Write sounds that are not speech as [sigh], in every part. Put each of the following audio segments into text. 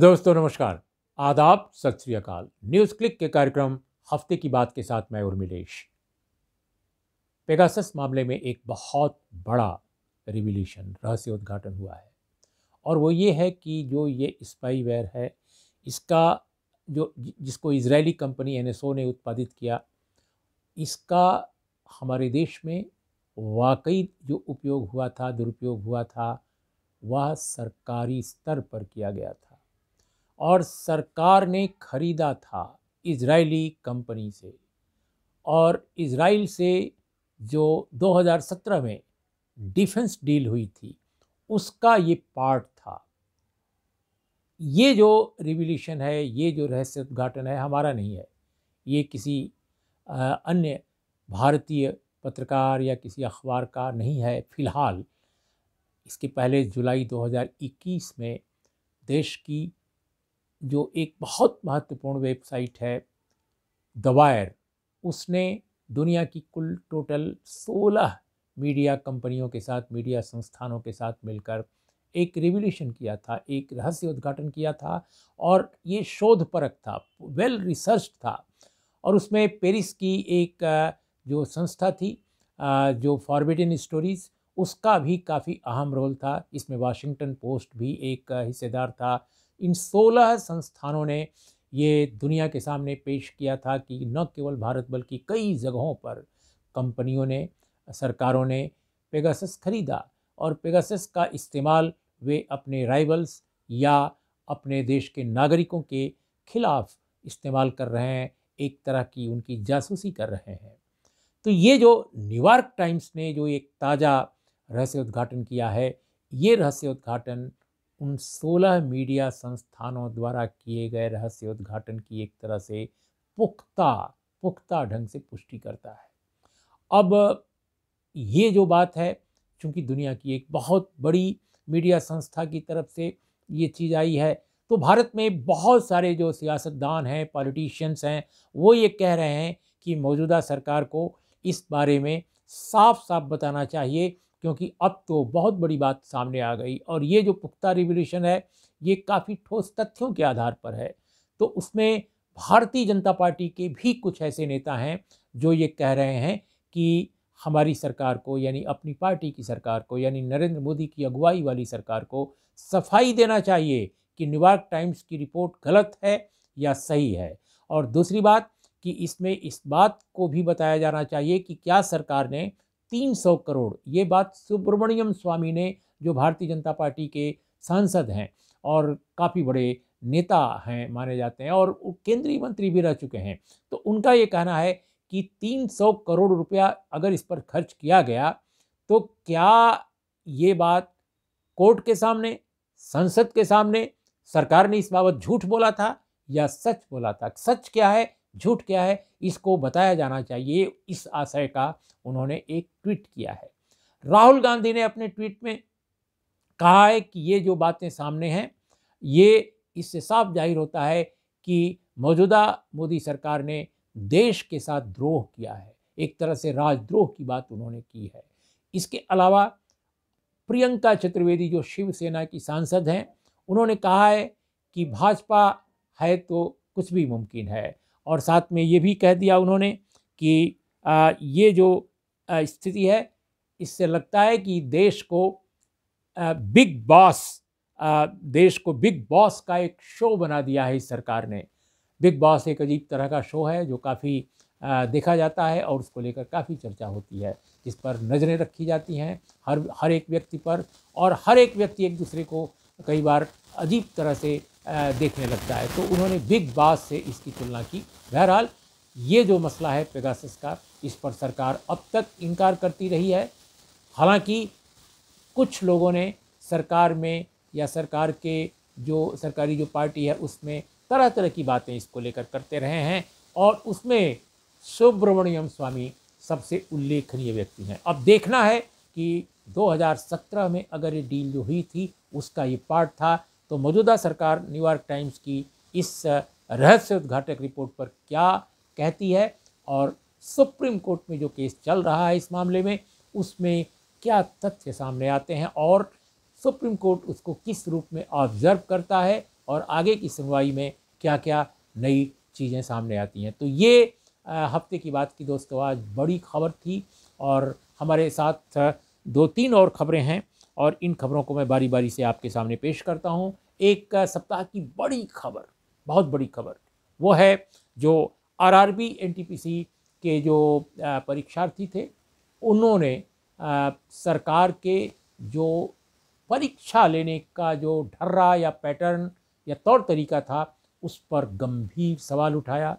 दोस्तों नमस्कार आदाब सत श्रीकाल न्यूज़ क्लिक के कार्यक्रम हफ्ते की बात के साथ मैं उर्मिलेश पेगासस मामले में एक बहुत बड़ा रिवल्यूशन रहस्य उद्घाटन हुआ है और वो ये है कि जो ये स्पाईवेयर है इसका जो जिसको इजरायली कंपनी एन ने उत्पादित किया इसका हमारे देश में वाकई जो उपयोग हुआ था दुरुपयोग हुआ था वह सरकारी स्तर पर किया गया था और सरकार ने खरीदा था इजरायली कंपनी से और इजराइल से जो 2017 में डिफेंस डील हुई थी उसका ये पार्ट था ये जो रिवोल्यूशन है ये जो रहस्य उद्घाटन है हमारा नहीं है ये किसी अन्य भारतीय पत्रकार या किसी अखबार का नहीं है फिलहाल इसके पहले जुलाई 2021 में देश की जो एक बहुत महत्वपूर्ण वेबसाइट है दवायर उसने दुनिया की कुल टोटल 16 मीडिया कंपनियों के साथ मीडिया संस्थानों के साथ मिलकर एक रिवोल्यूशन किया था एक रहस्य उद्घाटन किया था और ये शोध परक था वेल रिसर्च था और उसमें पेरिस की एक जो संस्था थी जो फॉरबिडन स्टोरीज़ उसका भी काफ़ी अहम रोल था इसमें वाशिंगटन पोस्ट भी एक हिस्सेदार था इन सोलह संस्थानों ने ये दुनिया के सामने पेश किया था कि न केवल भारत बल्कि कई जगहों पर कंपनियों ने सरकारों ने पेगासस खरीदा और पेगासस का इस्तेमाल वे अपने राइवल्स या अपने देश के नागरिकों के खिलाफ इस्तेमाल कर रहे हैं एक तरह की उनकी जासूसी कर रहे हैं तो ये जो न्यूयॉर्क टाइम्स ने जो एक ताज़ा रहस्य उद्घाटन किया है ये रहस्य उद्घाटन उन 16 मीडिया संस्थानों द्वारा किए गए रहस्य उद्घाटन की एक तरह से पुख्ता पुख्ता ढंग से पुष्टि करता है अब ये जो बात है चूंकि दुनिया की एक बहुत बड़ी मीडिया संस्था की तरफ से ये चीज़ आई है तो भारत में बहुत सारे जो सियासतदान हैं पॉलिटिशियंस हैं वो ये कह रहे हैं कि मौजूदा सरकार को इस बारे में साफ साफ बताना चाहिए क्योंकि अब तो बहुत बड़ी बात सामने आ गई और ये जो पुख्ता रिवोल्यूशन है ये काफ़ी ठोस तथ्यों के आधार पर है तो उसमें भारतीय जनता पार्टी के भी कुछ ऐसे नेता हैं जो ये कह रहे हैं कि हमारी सरकार को यानी अपनी पार्टी की सरकार को यानी नरेंद्र मोदी की अगुवाई वाली सरकार को सफाई देना चाहिए कि न्यूयॉर्क टाइम्स की रिपोर्ट गलत है या सही है और दूसरी बात कि इसमें इस बात को भी बताया जाना चाहिए कि क्या सरकार ने 300 करोड़ ये बात सुब्रमण्यम स्वामी ने जो भारतीय जनता पार्टी के सांसद हैं और काफ़ी बड़े नेता हैं माने जाते हैं और केंद्रीय मंत्री भी रह चुके हैं तो उनका ये कहना है कि 300 करोड़ रुपया अगर इस पर खर्च किया गया तो क्या ये बात कोर्ट के सामने संसद के सामने सरकार ने इस बाबत झूठ बोला था या सच बोला था सच क्या है झूठ क्या है इसको बताया जाना चाहिए इस आशय का उन्होंने एक ट्वीट किया है राहुल गांधी ने अपने ट्वीट में कहा है कि ये जो बातें सामने हैं ये इससे साफ जाहिर होता है कि मौजूदा मोदी सरकार ने देश के साथ द्रोह किया है एक तरह से राजद्रोह की बात उन्होंने की है इसके अलावा प्रियंका चतुर्वेदी जो शिवसेना की सांसद हैं उन्होंने कहा है कि भाजपा है तो कुछ भी मुमकिन है और साथ में ये भी कह दिया उन्होंने कि ये जो स्थिति है इससे लगता है कि देश को बिग बॉस देश को बिग बॉस का एक शो बना दिया है इस सरकार ने बिग बॉस एक अजीब तरह का शो है जो काफ़ी देखा जाता है और उसको लेकर काफ़ी चर्चा होती है जिस पर नज़रें रखी जाती हैं हर हर एक व्यक्ति पर और हर एक व्यक्ति एक दूसरे को कई बार अजीब तरह से देखने लगता है तो उन्होंने बिग बास से इसकी तुलना की बहरहाल ये जो मसला है पेगासस का इस पर सरकार अब तक इनकार करती रही है हालांकि कुछ लोगों ने सरकार में या सरकार के जो सरकारी जो पार्टी है उसमें तरह तरह की बातें इसको लेकर करते रहे हैं और उसमें सुब्रमण्यम स्वामी सबसे उल्लेखनीय व्यक्ति हैं अब देखना है कि 2017 में अगर ये डील जो हुई थी उसका ये पार्ट था तो मौजूदा सरकार न्यूयॉर्क टाइम्स की इस रहस्य उद्घाटक रिपोर्ट पर क्या कहती है और सुप्रीम कोर्ट में जो केस चल रहा है इस मामले में उसमें क्या तथ्य सामने आते हैं और सुप्रीम कोर्ट उसको किस रूप में ऑब्जर्व करता है और आगे की सुनवाई में क्या क्या नई चीज़ें सामने आती हैं तो ये हफ्ते की बात की दोस्तों आज बड़ी खबर थी और हमारे साथ दो तीन और खबरें हैं और इन खबरों को मैं बारी बारी से आपके सामने पेश करता हूँ एक सप्ताह की बड़ी खबर बहुत बड़ी खबर वो है जो आरआरबी एनटीपीसी के जो परीक्षार्थी थे उन्होंने सरकार के जो परीक्षा लेने का जो ढर्रा या पैटर्न या तौर तरीका था उस पर गंभीर सवाल उठाया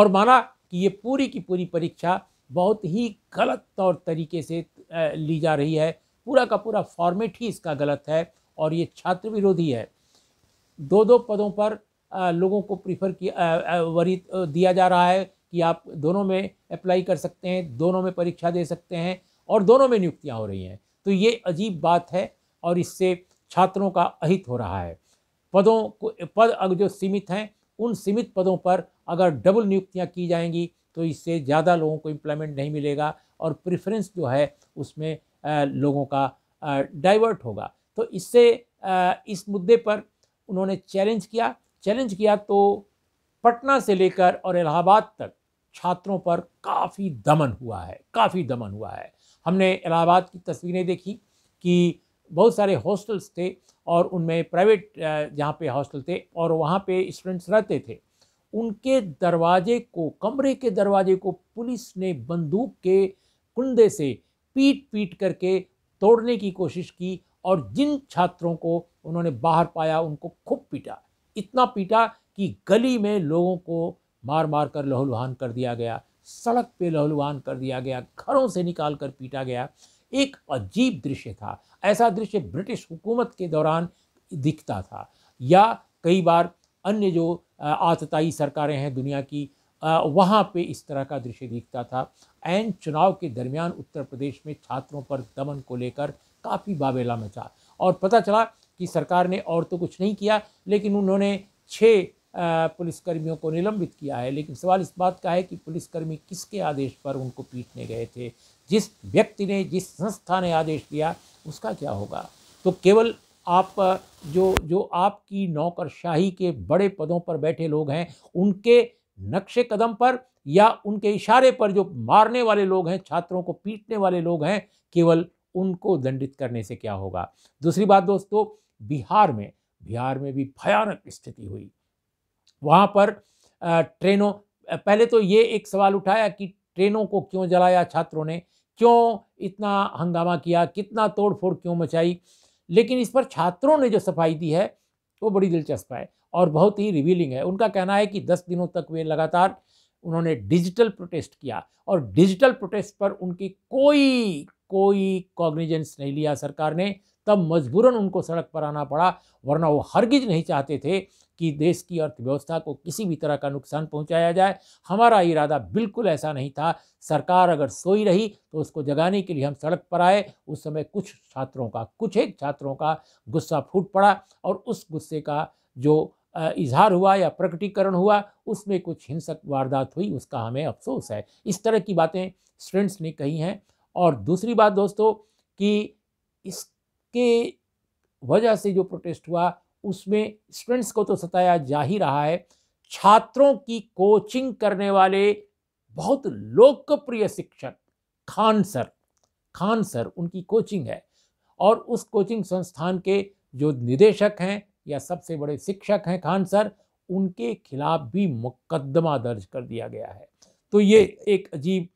और माना कि ये पूरी की पूरी परीक्षा बहुत ही गलत तौर तरीके से ली जा रही है पूरा का पूरा फॉर्मेट ही इसका गलत है और ये छात्र विरोधी है दो दो पदों पर लोगों को प्रीफर किया वरी दिया जा रहा है कि आप दोनों में अप्लाई कर सकते हैं दोनों में परीक्षा दे सकते हैं और दोनों में नियुक्तियां हो रही हैं तो ये अजीब बात है और इससे छात्रों का अहित हो रहा है पदों को पद अगर जो सीमित हैं उन सीमित पदों पर अगर डबल नियुक्तियां की जाएंगी तो इससे ज़्यादा लोगों को इम्प्लॉयमेंट नहीं मिलेगा और प्रेफरेंस जो है उसमें लोगों का डाइवर्ट होगा तो इससे इस मुद्दे पर उन्होंने चैलेंज किया चैलेंज किया तो पटना से लेकर और इलाहाबाद तक छात्रों पर काफ़ी दमन हुआ है काफ़ी दमन हुआ है हमने इलाहाबाद की तस्वीरें देखी कि बहुत सारे हॉस्टल्स थे और उनमें प्राइवेट जहाँ पे हॉस्टल थे और वहाँ पे स्टूडेंट्स रहते थे उनके दरवाजे को कमरे के दरवाजे को पुलिस ने बंदूक के कुंदे से पीट पीट करके तोड़ने की कोशिश की और जिन छात्रों को उन्होंने बाहर पाया उनको खूब पीटा इतना पीटा कि गली में लोगों को मार मार कर लहूलुहान कर दिया गया सड़क पे लहूलुहान कर दिया गया घरों से निकाल कर पीटा गया एक अजीब दृश्य था ऐसा दृश्य ब्रिटिश हुकूमत के दौरान दिखता था या कई बार अन्य जो आतताई सरकारें हैं दुनिया की वहाँ पे इस तरह का दृश्य दिखता था एन चुनाव के दरमियान उत्तर प्रदेश में छात्रों पर दमन को लेकर काफ़ी बाबेला मचा और पता चला कि सरकार ने और तो कुछ नहीं किया लेकिन उन्होंने छः पुलिसकर्मियों को निलंबित किया है लेकिन सवाल इस बात का है कि पुलिसकर्मी किसके आदेश पर उनको पीटने गए थे जिस व्यक्ति ने जिस संस्था ने आदेश दिया उसका क्या होगा तो केवल आप जो जो आपकी नौकरशाही के बड़े पदों पर बैठे लोग हैं उनके नक्शे कदम पर या उनके इशारे पर जो मारने वाले लोग हैं छात्रों को पीटने वाले लोग हैं केवल उनको दंडित करने से क्या होगा दूसरी बात दोस्तों बिहार में बिहार में भी भयानक स्थिति हुई वहाँ पर ट्रेनों पहले तो ये एक सवाल उठाया कि ट्रेनों को क्यों जलाया छात्रों ने क्यों इतना हंगामा किया कितना तोड़फोड़ क्यों मचाई लेकिन इस पर छात्रों ने जो सफाई दी है वो बड़ी दिलचस्प है और बहुत ही रिवीलिंग है उनका कहना है कि दस दिनों तक वे लगातार उन्होंने डिजिटल प्रोटेस्ट किया और डिजिटल प्रोटेस्ट पर उनकी कोई कोई कॉग्निजेंस नहीं लिया सरकार ने तब मजबूरन उनको सड़क पर आना पड़ा वरना वो हरगिज नहीं चाहते थे कि देश की अर्थव्यवस्था को किसी भी तरह का नुकसान पहुंचाया जाए हमारा इरादा बिल्कुल ऐसा नहीं था सरकार अगर सोई रही तो उसको जगाने के लिए हम सड़क पर आए उस समय कुछ छात्रों का कुछ एक छात्रों का गुस्सा फूट पड़ा और उस गुस्से का जो इजहार हुआ या प्रकटीकरण हुआ उसमें कुछ हिंसक वारदात हुई उसका हमें अफसोस है इस तरह की बातें स्टूडेंट्स ने कही हैं और दूसरी बात दोस्तों कि इसके वजह से जो प्रोटेस्ट हुआ उसमें स्टूडेंट्स को तो सताया जा ही रहा है छात्रों की कोचिंग करने वाले बहुत लोकप्रिय शिक्षक खान सर खान सर उनकी कोचिंग है और उस कोचिंग संस्थान के जो निदेशक हैं या सबसे बड़े शिक्षक हैं खान सर उनके खिलाफ भी मुकदमा दर्ज कर दिया गया है तो ये एक अजीब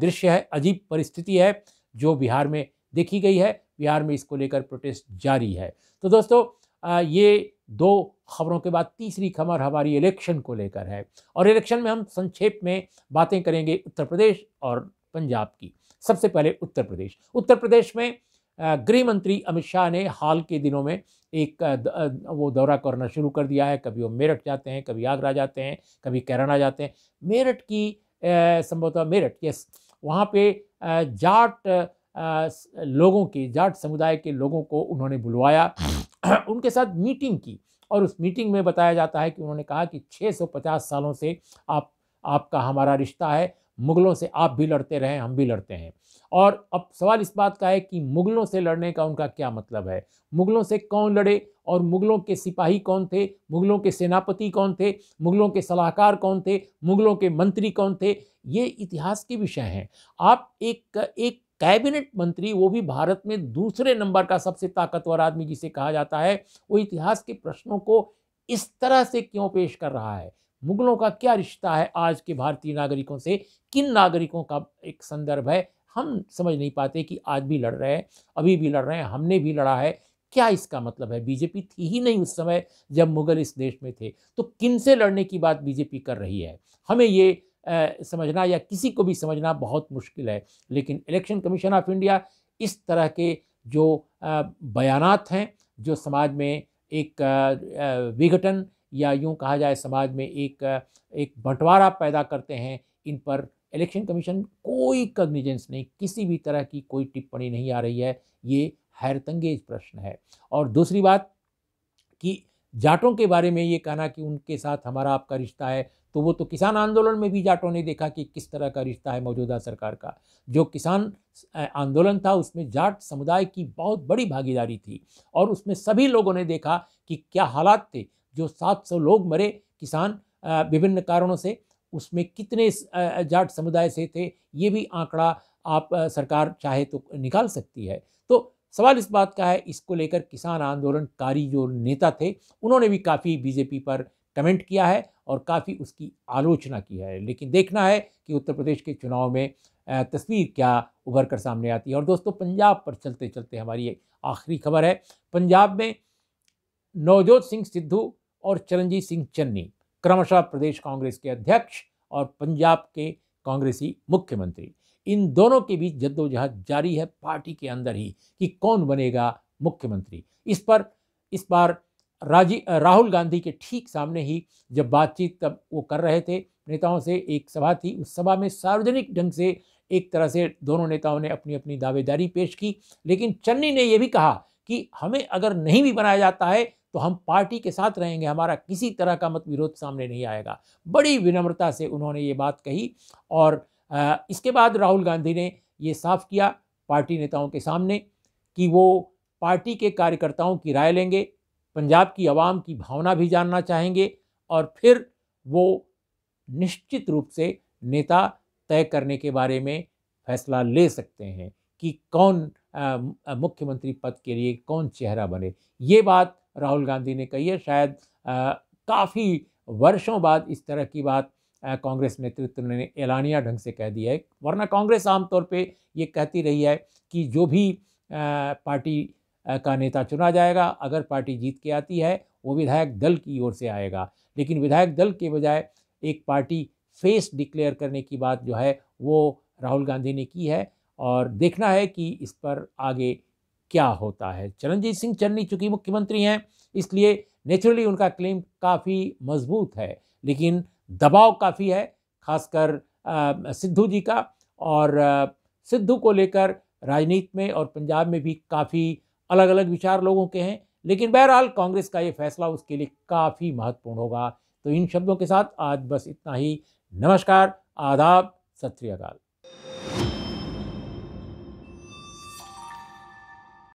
दृश्य है अजीब परिस्थिति है जो बिहार में देखी गई है बिहार में इसको लेकर प्रोटेस्ट जारी है तो दोस्तों ये दो खबरों के बाद तीसरी खबर हमारी इलेक्शन को लेकर है और इलेक्शन में हम संक्षेप में बातें करेंगे उत्तर प्रदेश और पंजाब की सबसे पहले उत्तर प्रदेश उत्तर प्रदेश में गृह मंत्री अमित शाह ने हाल के दिनों में एक वो दौरा करना शुरू कर दिया है कभी वो मेरठ जाते हैं कभी आगरा जाते हैं कभी केरला जाते हैं मेरठ की संभवतः मेरठ यस वहाँ पे जाट लोगों के जाट समुदाय के लोगों को उन्होंने बुलवाया [clears throat] उनके साथ मीटिंग की और उस मीटिंग में बताया जाता है कि उन्होंने कहा कि 650 सालों से आप आपका हमारा रिश्ता है मुग़लों से आप भी लड़ते रहें हम भी लड़ते हैं और अब सवाल इस बात का है कि मुग़लों से लड़ने का उनका क्या मतलब है मुग़लों से कौन लड़े और मुग़लों के सिपाही कौन थे मुग़लों के सेनापति कौन थे मुग़लों के सलाहकार कौन थे मुग़लों के मंत्री कौन थे ये इतिहास के विषय हैं आप एक एक कैबिनेट मंत्री वो भी भारत में दूसरे नंबर का सबसे ताकतवर आदमी जिसे कहा जाता है वो इतिहास के प्रश्नों को इस तरह से क्यों पेश कर रहा है मुगलों का क्या रिश्ता है आज के भारतीय नागरिकों से किन नागरिकों का एक संदर्भ है हम समझ नहीं पाते कि आज भी लड़ रहे हैं अभी भी लड़ रहे हैं हमने भी लड़ा है क्या इसका मतलब है बीजेपी थी ही नहीं उस समय जब मुगल इस देश में थे तो किन से लड़ने की बात बीजेपी कर रही है हमें ये आ, समझना या किसी को भी समझना बहुत मुश्किल है लेकिन इलेक्शन कमीशन ऑफ इंडिया इस तरह के जो बयानात हैं जो समाज में एक विघटन या यूँ कहा जाए समाज में एक एक बंटवारा पैदा करते हैं इन पर इलेक्शन कमीशन कोई कग्निजेंस नहीं किसी भी तरह की कोई टिप्पणी नहीं आ रही है ये हैरतंगेज प्रश्न है और दूसरी बात कि जाटों के बारे में ये कहना कि उनके साथ हमारा आपका रिश्ता है तो वो तो किसान आंदोलन में भी जाटों ने देखा कि किस तरह का रिश्ता है मौजूदा सरकार का जो किसान आंदोलन था उसमें जाट समुदाय की बहुत बड़ी भागीदारी थी और उसमें सभी लोगों ने देखा कि क्या हालात थे जो 700 लोग मरे किसान विभिन्न कारणों से उसमें कितने जाट समुदाय से थे ये भी आंकड़ा आप सरकार चाहे तो निकाल सकती है तो सवाल इस बात का है इसको लेकर किसान आंदोलनकारी जो नेता थे उन्होंने भी काफ़ी बीजेपी पर कमेंट किया है और काफ़ी उसकी आलोचना की है लेकिन देखना है कि उत्तर प्रदेश के चुनाव में तस्वीर क्या उभर कर सामने आती है और दोस्तों पंजाब पर चलते चलते हमारी एक आखिरी खबर है पंजाब में नवजोत सिंह सिद्धू और चरणजीत सिंह चन्नी क्रमशः प्रदेश कांग्रेस के अध्यक्ष और पंजाब के कांग्रेसी मुख्यमंत्री इन दोनों के बीच जद्दोजहद जारी है पार्टी के अंदर ही कि कौन बनेगा मुख्यमंत्री इस पर इस बार राजी राहुल गांधी के ठीक सामने ही जब बातचीत तब वो कर रहे थे नेताओं से एक सभा थी उस सभा में सार्वजनिक ढंग से एक तरह से दोनों नेताओं ने अपनी अपनी दावेदारी पेश की लेकिन चन्नी ने यह भी कहा कि हमें अगर नहीं भी बनाया जाता है तो हम पार्टी के साथ रहेंगे हमारा किसी तरह का मत विरोध सामने नहीं आएगा बड़ी विनम्रता से उन्होंने ये बात कही और इसके बाद राहुल गांधी ने ये साफ किया पार्टी नेताओं के सामने कि वो पार्टी के कार्यकर्ताओं की राय लेंगे पंजाब की आवाम की भावना भी जानना चाहेंगे और फिर वो निश्चित रूप से नेता तय करने के बारे में फैसला ले सकते हैं कि कौन मुख्यमंत्री पद के लिए कौन चेहरा बने ये बात राहुल गांधी ने कही है शायद काफ़ी वर्षों बाद इस तरह की बात कांग्रेस नेतृत्व ने ऐलानिया ढंग से कह दिया है वरना कांग्रेस आमतौर पे ये कहती रही है कि जो भी पार्टी का नेता चुना जाएगा अगर पार्टी जीत के आती है वो विधायक दल की ओर से आएगा लेकिन विधायक दल के बजाय एक पार्टी फेस डिक्लेयर करने की बात जो है वो राहुल गांधी ने की है और देखना है कि इस पर आगे क्या होता है चरणजीत सिंह चन्नी चूँकि मुख्यमंत्री हैं इसलिए नेचुरली उनका क्लेम काफ़ी मजबूत है लेकिन दबाव काफ़ी है खासकर सिद्धू जी का और सिद्धू को लेकर राजनीति में और पंजाब में भी काफ़ी अलग अलग विचार लोगों के हैं लेकिन बहरहाल कांग्रेस का ये फैसला उसके लिए काफ़ी महत्वपूर्ण होगा तो इन शब्दों के साथ आज बस इतना ही नमस्कार आदाब सत श्रीकाल